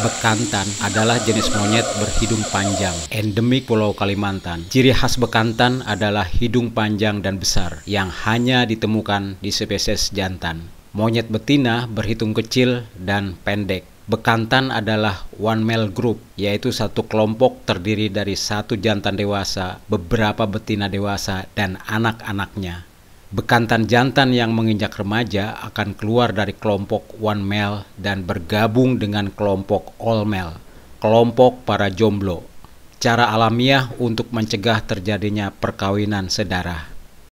bekantan adalah jenis monyet berhidung panjang, endemik Pulau Kalimantan. Ciri khas bekantan adalah hidung panjang dan besar yang hanya ditemukan di spesies jantan. Monyet betina berhitung kecil dan pendek. Bekantan adalah one male group, yaitu satu kelompok terdiri dari satu jantan dewasa, beberapa betina dewasa, dan anak-anaknya. Bekantan jantan yang menginjak remaja akan keluar dari kelompok one male dan bergabung dengan kelompok all male, kelompok para jomblo. Cara alamiah untuk mencegah terjadinya perkawinan sedarah.